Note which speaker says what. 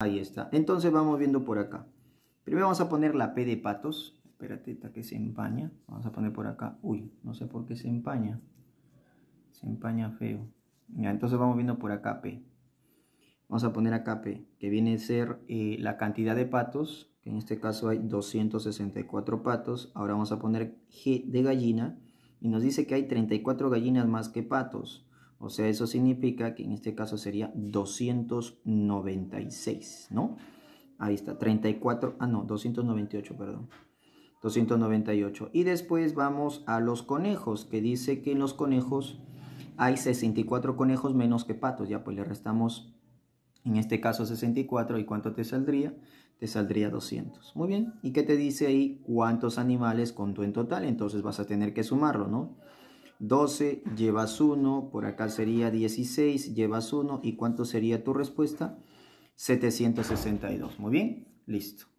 Speaker 1: Ahí está. Entonces vamos viendo por acá. Primero vamos a poner la P de patos. Espérate, que se empaña. Vamos a poner por acá. Uy, no sé por qué se empaña. Se empaña feo. Ya, entonces vamos viendo por acá P. Vamos a poner acá P, que viene a ser eh, la cantidad de patos. Que en este caso hay 264 patos. Ahora vamos a poner G de gallina. Y nos dice que hay 34 gallinas más que patos. O sea, eso significa que en este caso sería 296, ¿no? Ahí está, 34, ah no, 298, perdón. 298. Y después vamos a los conejos, que dice que en los conejos hay 64 conejos menos que patos. Ya pues le restamos, en este caso 64, ¿y cuánto te saldría? Te saldría 200. Muy bien, ¿y qué te dice ahí cuántos animales contó en total? Entonces vas a tener que sumarlo, ¿no? 12, llevas 1, por acá sería 16, llevas 1, ¿y cuánto sería tu respuesta? 762. Muy bien, listo.